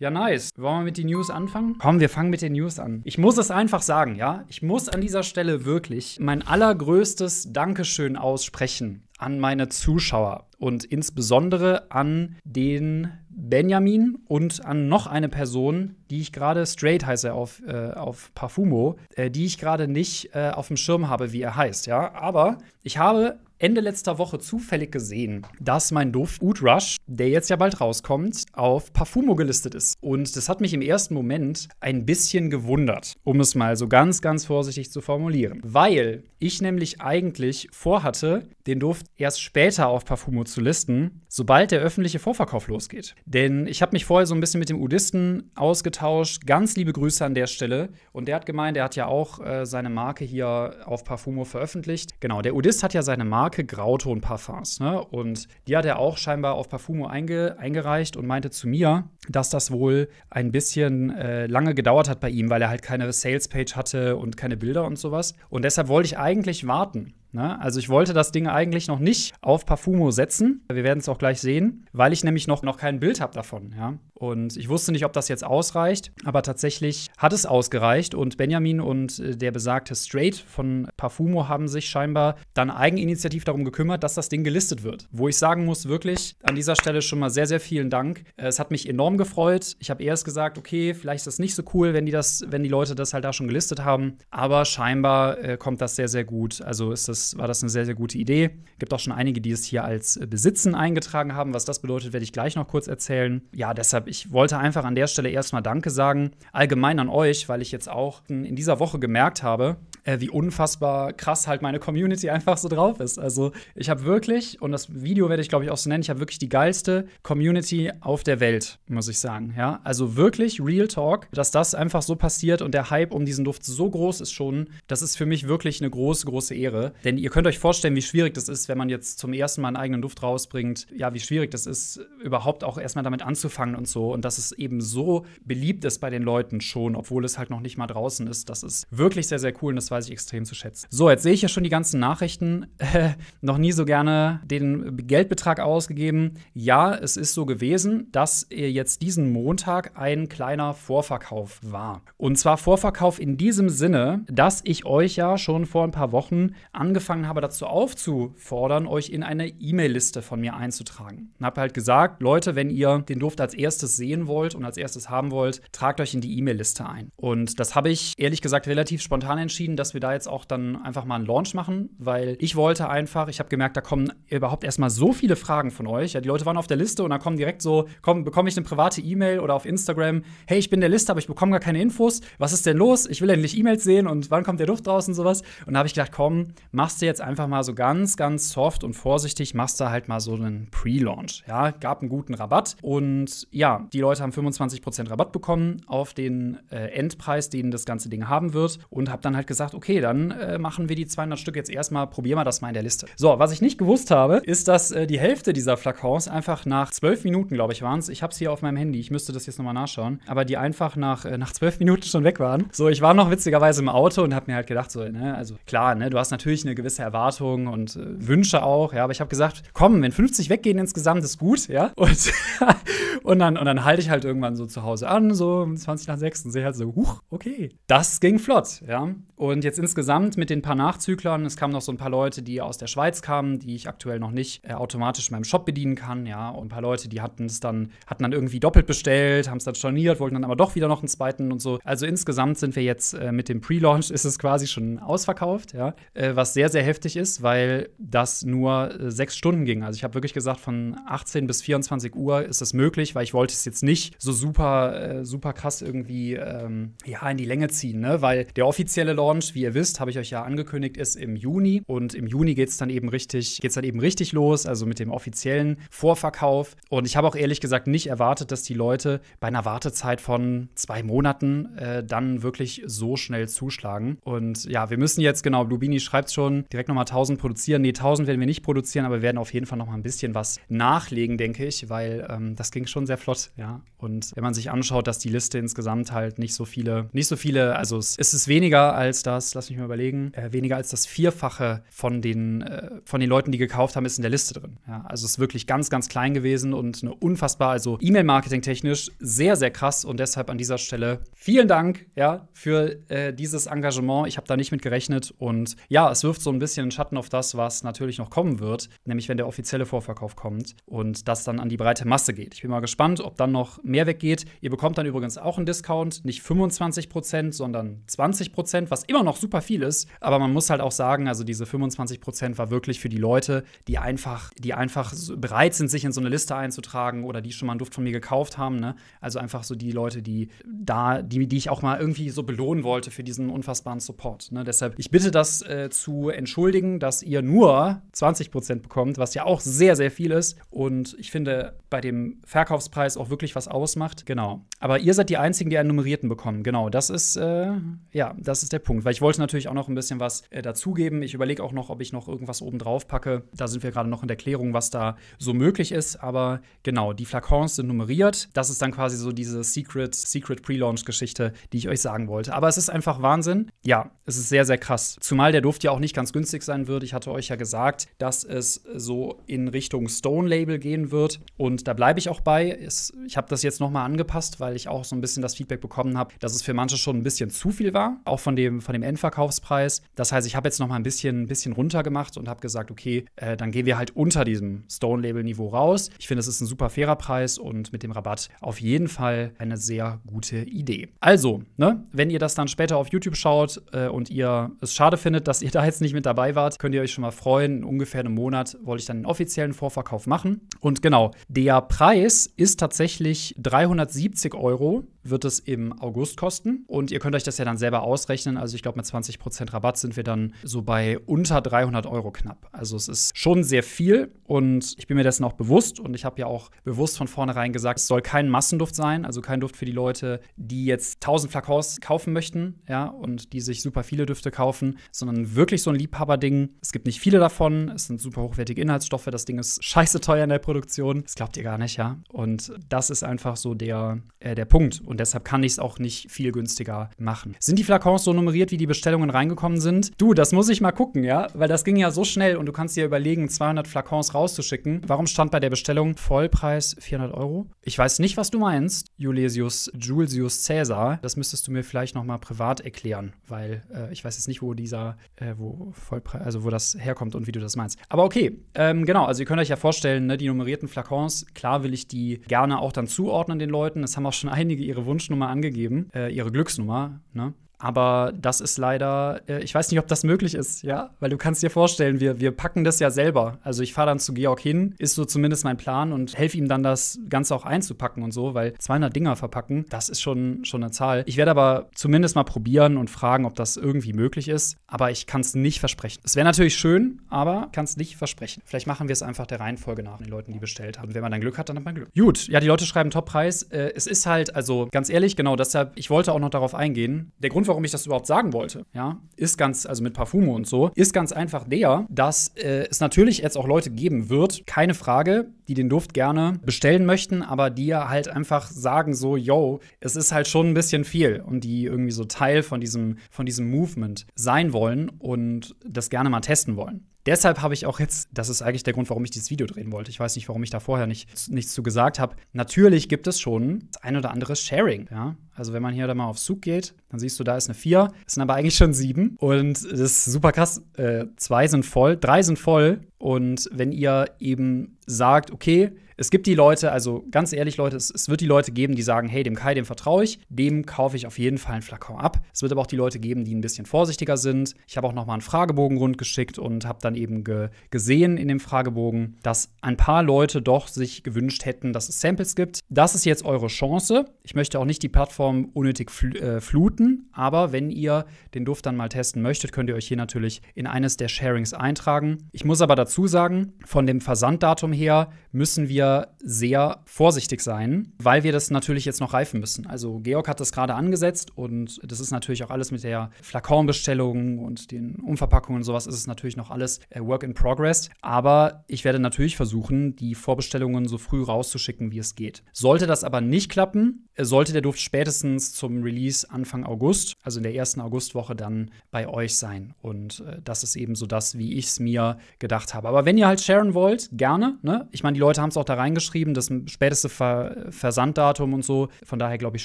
Ja, nice. Wollen wir mit den News anfangen? Komm, wir fangen mit den News an. Ich muss es einfach sagen, ja? Ich muss an dieser Stelle wirklich mein allergrößtes Dankeschön aussprechen an meine Zuschauer und insbesondere an den Benjamin und an noch eine Person, die ich gerade straight heiße auf, äh, auf Parfumo, äh, die ich gerade nicht äh, auf dem Schirm habe, wie er heißt, ja. Aber ich habe Ende letzter Woche zufällig gesehen, dass mein Duft Oud Rush der jetzt ja bald rauskommt, auf Parfumo gelistet ist. Und das hat mich im ersten Moment ein bisschen gewundert, um es mal so ganz, ganz vorsichtig zu formulieren. Weil ich nämlich eigentlich vorhatte, den Duft erst später auf Parfumo zu listen, sobald der öffentliche Vorverkauf losgeht. Denn ich habe mich vorher so ein bisschen mit dem Udisten ausgetauscht. Ganz liebe Grüße an der Stelle. Und der hat gemeint, er hat ja auch äh, seine Marke hier auf Parfumo veröffentlicht. Genau, der Udist hat ja seine Marke Grauton Parfums. Ne? Und die hat er auch scheinbar auf Parfumo Kumo einge eingereicht und meinte zu mir, dass das wohl ein bisschen äh, lange gedauert hat bei ihm, weil er halt keine Salespage hatte und keine Bilder und sowas. Und deshalb wollte ich eigentlich warten. Ne? Also ich wollte das Ding eigentlich noch nicht auf Parfumo setzen. Wir werden es auch gleich sehen, weil ich nämlich noch, noch kein Bild habe davon. Ja? Und ich wusste nicht, ob das jetzt ausreicht, aber tatsächlich hat es ausgereicht. Und Benjamin und äh, der besagte Straight von Parfumo haben sich scheinbar dann eigeninitiativ darum gekümmert, dass das Ding gelistet wird. Wo ich sagen muss, wirklich an dieser Stelle schon mal sehr, sehr vielen Dank. Äh, es hat mich enorm gefreut. Ich habe erst gesagt, okay, vielleicht ist das nicht so cool, wenn die das, wenn die Leute das halt da schon gelistet haben. Aber scheinbar äh, kommt das sehr, sehr gut. Also ist das war das eine sehr, sehr gute Idee. Gibt auch schon einige, die es hier als äh, Besitzen eingetragen haben. Was das bedeutet, werde ich gleich noch kurz erzählen. Ja, deshalb, ich wollte einfach an der Stelle erstmal Danke sagen. Allgemein an euch, weil ich jetzt auch in dieser Woche gemerkt habe, äh, wie unfassbar krass halt meine Community einfach so drauf ist. Also ich habe wirklich, und das Video werde ich glaube ich auch so nennen, ich habe wirklich die geilste Community auf der Welt, muss ich sagen. Ja, also wirklich Real Talk, dass das einfach so passiert und der Hype um diesen Duft so groß ist schon, das ist für mich wirklich eine große, große Ehre. Denn ihr könnt euch vorstellen, wie schwierig das ist, wenn man jetzt zum ersten Mal einen eigenen Duft rausbringt. Ja, wie schwierig das ist, überhaupt auch erstmal damit anzufangen und so. Und dass es eben so beliebt ist bei den Leuten schon, obwohl es halt noch nicht mal draußen ist. Das ist wirklich sehr, sehr cool und das war weiß ich extrem zu schätzen. So, jetzt sehe ich ja schon die ganzen Nachrichten. Äh, noch nie so gerne den Geldbetrag ausgegeben. Ja, es ist so gewesen, dass äh, jetzt diesen Montag ein kleiner Vorverkauf war. Und zwar Vorverkauf in diesem Sinne, dass ich euch ja schon vor ein paar Wochen angefangen habe, dazu aufzufordern, euch in eine E-Mail-Liste von mir einzutragen. Und habe halt gesagt, Leute, wenn ihr den Duft als erstes sehen wollt und als erstes haben wollt, tragt euch in die E-Mail-Liste ein. Und das habe ich ehrlich gesagt relativ spontan entschieden, dass dass wir da jetzt auch dann einfach mal einen Launch machen, weil ich wollte einfach, ich habe gemerkt, da kommen überhaupt erstmal so viele Fragen von euch. Ja, die Leute waren auf der Liste und dann kommen direkt so, komm, bekomme ich eine private E-Mail oder auf Instagram, hey, ich bin der Liste, aber ich bekomme gar keine Infos. Was ist denn los? Ich will endlich E-Mails sehen und wann kommt der Duft raus und sowas. Und da habe ich gedacht, komm, machst du jetzt einfach mal so ganz, ganz soft und vorsichtig, machst du halt mal so einen Pre-Launch. Ja, gab einen guten Rabatt und ja, die Leute haben 25% Rabatt bekommen auf den äh, Endpreis, den das ganze Ding haben wird und habe dann halt gesagt, gesagt, okay, dann äh, machen wir die 200 Stück jetzt erstmal, probieren wir das mal in der Liste. So, was ich nicht gewusst habe, ist, dass äh, die Hälfte dieser Flakons einfach nach zwölf Minuten, glaube ich, waren es. Ich habe es hier auf meinem Handy, ich müsste das jetzt nochmal nachschauen, aber die einfach nach, äh, nach Minuten schon weg waren. So, ich war noch witzigerweise im Auto und habe mir halt gedacht, so, ne, also klar, ne, du hast natürlich eine gewisse Erwartung und äh, Wünsche auch, ja, aber ich habe gesagt, komm, wenn 50 weggehen insgesamt, ist gut, ja. Und Und dann, und dann halte ich halt irgendwann so zu Hause an, so um 20 nach 6 und sehe halt so, huch, okay. Das ging flott, ja. Und jetzt insgesamt mit den paar Nachzüglern, es kamen noch so ein paar Leute, die aus der Schweiz kamen, die ich aktuell noch nicht äh, automatisch in meinem Shop bedienen kann, ja. Und ein paar Leute, die hatten es dann, hatten dann irgendwie doppelt bestellt, haben es dann storniert, wollten dann aber doch wieder noch einen zweiten und so. Also insgesamt sind wir jetzt äh, mit dem Pre-Launch, ist es quasi schon ausverkauft, ja. Äh, was sehr, sehr heftig ist, weil das nur äh, sechs Stunden ging. Also ich habe wirklich gesagt, von 18 bis 24 Uhr ist es möglich, nicht, weil ich wollte es jetzt nicht so super, äh, super krass irgendwie ähm, ja, in die Länge ziehen, ne? weil der offizielle Launch, wie ihr wisst, habe ich euch ja angekündigt, ist im Juni und im Juni geht es dann eben richtig, geht's dann eben richtig los, also mit dem offiziellen Vorverkauf. Und ich habe auch ehrlich gesagt nicht erwartet, dass die Leute bei einer Wartezeit von zwei Monaten äh, dann wirklich so schnell zuschlagen. Und ja, wir müssen jetzt, genau, Blubini schreibt schon, direkt nochmal 1000 produzieren. Nee, 1000 werden wir nicht produzieren, aber wir werden auf jeden Fall nochmal ein bisschen was nachlegen, denke ich, weil ähm, das ging schon schon sehr flott, ja. Und wenn man sich anschaut, dass die Liste insgesamt halt nicht so viele, nicht so viele, also es ist weniger als das, lass mich mal überlegen, äh, weniger als das Vierfache von den, äh, von den Leuten, die gekauft haben, ist in der Liste drin. Ja, also es ist wirklich ganz, ganz klein gewesen und eine unfassbar, also E-Mail-Marketing technisch sehr, sehr krass und deshalb an dieser Stelle vielen Dank, ja, für äh, dieses Engagement. Ich habe da nicht mit gerechnet und ja, es wirft so ein bisschen Schatten auf das, was natürlich noch kommen wird, nämlich wenn der offizielle Vorverkauf kommt und das dann an die breite Masse geht. Ich bin mal gespannt, gespannt, ob dann noch mehr weggeht. Ihr bekommt dann übrigens auch einen Discount, nicht 25 sondern 20 was immer noch super viel ist. Aber man muss halt auch sagen, also diese 25 war wirklich für die Leute, die einfach, die einfach bereit sind, sich in so eine Liste einzutragen oder die schon mal einen Duft von mir gekauft haben. Ne? Also einfach so die Leute, die da, die, die ich auch mal irgendwie so belohnen wollte für diesen unfassbaren Support. Ne? Deshalb, ich bitte das äh, zu entschuldigen, dass ihr nur 20 bekommt, was ja auch sehr, sehr viel ist. Und ich finde, bei dem Verkaufs Kostpreis auch wirklich was ausmacht. Genau. Aber ihr seid die Einzigen, die einen Nummerierten bekommen. Genau, das ist, äh, ja, das ist der Punkt. Weil ich wollte natürlich auch noch ein bisschen was äh, dazugeben. Ich überlege auch noch, ob ich noch irgendwas oben drauf packe. Da sind wir gerade noch in der Klärung, was da so möglich ist. Aber genau, die Flakons sind nummeriert. Das ist dann quasi so diese Secret, Secret Pre-Launch-Geschichte, die ich euch sagen wollte. Aber es ist einfach Wahnsinn. Ja, es ist sehr, sehr krass. Zumal der Duft ja auch nicht ganz günstig sein wird. Ich hatte euch ja gesagt, dass es so in Richtung Stone Label gehen wird. Und da bleibe ich auch bei dabei. Ist, ich habe das jetzt nochmal angepasst, weil ich auch so ein bisschen das Feedback bekommen habe, dass es für manche schon ein bisschen zu viel war, auch von dem, von dem Endverkaufspreis. Das heißt, ich habe jetzt nochmal ein bisschen, ein bisschen runtergemacht und habe gesagt, okay, äh, dann gehen wir halt unter diesem Stone-Label-Niveau raus. Ich finde, es ist ein super fairer Preis und mit dem Rabatt auf jeden Fall eine sehr gute Idee. Also, ne, wenn ihr das dann später auf YouTube schaut äh, und ihr es schade findet, dass ihr da jetzt nicht mit dabei wart, könnt ihr euch schon mal freuen. In ungefähr einem Monat wollte ich dann einen offiziellen Vorverkauf machen. Und genau, der Preis ist tatsächlich 370 Euro wird es im August kosten. Und ihr könnt euch das ja dann selber ausrechnen. Also ich glaube, mit 20% Rabatt sind wir dann so bei unter 300 Euro knapp. Also es ist schon sehr viel und ich bin mir dessen auch bewusst. Und ich habe ja auch bewusst von vornherein gesagt, es soll kein Massenduft sein. Also kein Duft für die Leute, die jetzt 1000 Flakons kaufen möchten ja, und die sich super viele Düfte kaufen, sondern wirklich so ein Liebhaberding. Es gibt nicht viele davon. Es sind super hochwertige Inhaltsstoffe. Das Ding ist scheiße teuer in der Produktion. Das glaubt ihr gar nicht, ja. Und das ist einfach so der, äh, der Punkt. Und und deshalb kann ich es auch nicht viel günstiger machen. Sind die Flakons so nummeriert, wie die Bestellungen reingekommen sind? Du, das muss ich mal gucken, ja, weil das ging ja so schnell und du kannst dir überlegen, 200 Flakons rauszuschicken. Warum stand bei der Bestellung Vollpreis 400 Euro? Ich weiß nicht, was du meinst, Julesius Julius Caesar. Das müsstest du mir vielleicht nochmal privat erklären, weil äh, ich weiß jetzt nicht, wo dieser, äh, wo Vollpreis, also wo das herkommt und wie du das meinst. Aber okay, ähm, genau. Also ihr könnt euch ja vorstellen, ne, die nummerierten Flakons. Klar will ich die gerne auch dann zuordnen den Leuten. Das haben auch schon einige ihre Wunschnummer angegeben, äh, ihre Glücksnummer, ne? Aber das ist leider, äh, ich weiß nicht, ob das möglich ist, ja, weil du kannst dir vorstellen, wir, wir packen das ja selber. Also ich fahre dann zu Georg hin, ist so zumindest mein Plan und helfe ihm dann das Ganze auch einzupacken und so, weil 200 Dinger verpacken, das ist schon, schon eine Zahl. Ich werde aber zumindest mal probieren und fragen, ob das irgendwie möglich ist, aber ich kann es nicht versprechen. Es wäre natürlich schön, aber kann es nicht versprechen. Vielleicht machen wir es einfach der Reihenfolge nach den Leuten, die bestellt haben. Und wenn man dann Glück hat, dann hat man Glück. Gut, ja, die Leute schreiben Toppreis. Äh, es ist halt, also ganz ehrlich, genau deshalb, ich wollte auch noch darauf eingehen. Der Grund, warum warum ich das überhaupt sagen wollte, ja, ist ganz, also mit Parfumo und so, ist ganz einfach der, dass äh, es natürlich jetzt auch Leute geben wird, keine Frage, die den Duft gerne bestellen möchten, aber die ja halt einfach sagen so, yo, es ist halt schon ein bisschen viel und die irgendwie so Teil von diesem, von diesem Movement sein wollen und das gerne mal testen wollen. Deshalb habe ich auch jetzt, das ist eigentlich der Grund, warum ich dieses Video drehen wollte. Ich weiß nicht, warum ich da vorher nicht, nichts zu gesagt habe. Natürlich gibt es schon das ein oder andere Sharing. Ja? Also, wenn man hier da mal auf Zug geht, dann siehst du, da ist eine 4, es sind aber eigentlich schon 7. Und das ist super krass. Äh, zwei sind voll, drei sind voll. Und wenn ihr eben sagt, okay, es gibt die Leute, also ganz ehrlich, Leute, es, es, wird die Leute geben, die sagen, hey, dem Kai, dem vertraue ich, dem kaufe ich auf jeden Fall einen Flakon ab. Es wird aber auch die Leute geben, die ein bisschen vorsichtiger sind. Ich habe auch nochmal einen Fragebogen rundgeschickt und habe dann eben ge gesehen in dem Fragebogen, dass ein paar Leute doch sich gewünscht hätten, dass es Samples gibt. Das ist jetzt eure Chance. Ich möchte auch nicht die Plattform unnötig fl äh, fluten, aber wenn ihr den Duft dann mal testen möchtet, könnt ihr euch hier natürlich in eines der Sharings eintragen. Ich muss aber dazu sagen, von dem Versanddatum her müssen wir wir sehr vorsichtig sein, weil wir das natürlich jetzt noch reifen müssen. Also Georg hat das gerade angesetzt und das ist natürlich auch alles mit der Flakonbestellung und den Umverpackungen und sowas ist es natürlich noch alles äh, Work in Progress. Aber ich werde natürlich versuchen, die Vorbestellungen so früh rauszuschicken, wie es geht. Sollte das aber nicht klappen, äh, sollte der Duft spätestens zum Release Anfang August, also in der ersten Augustwoche, dann bei euch sein. Und äh, das ist eben so das, wie ich es mir gedacht habe. Aber wenn ihr halt sharen wollt, gerne. Ne? Ich meine, die Leute haben es auch da reingeschrieben, das späteste Ver Versanddatum und so. Von daher glaube ich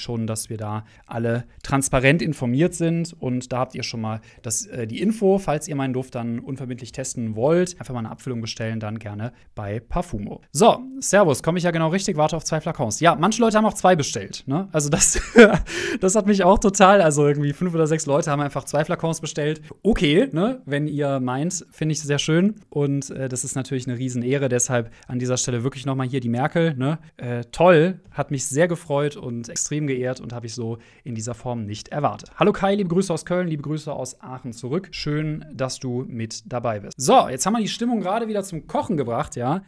schon, dass wir da alle transparent informiert sind und da habt ihr schon mal das, äh, die Info, falls ihr meinen Duft dann unverbindlich testen wollt. Einfach mal eine Abfüllung bestellen, dann gerne bei Parfumo. So, Servus, komme ich ja genau richtig, warte auf zwei Flakons. Ja, manche Leute haben auch zwei bestellt. Ne? Also das, das hat mich auch total, also irgendwie fünf oder sechs Leute haben einfach zwei Flakons bestellt. Okay, ne? wenn ihr meint, finde ich sehr schön und äh, das ist natürlich eine Riesenehre. Deshalb an dieser Stelle wirklich nochmal mal hier die Merkel, ne? Äh, toll, hat mich sehr gefreut und extrem geehrt und habe ich so in dieser Form nicht erwartet. Hallo Kai, liebe Grüße aus Köln, liebe Grüße aus Aachen zurück. Schön, dass du mit dabei bist. So, jetzt haben wir die Stimmung gerade wieder zum Kochen gebracht, ja.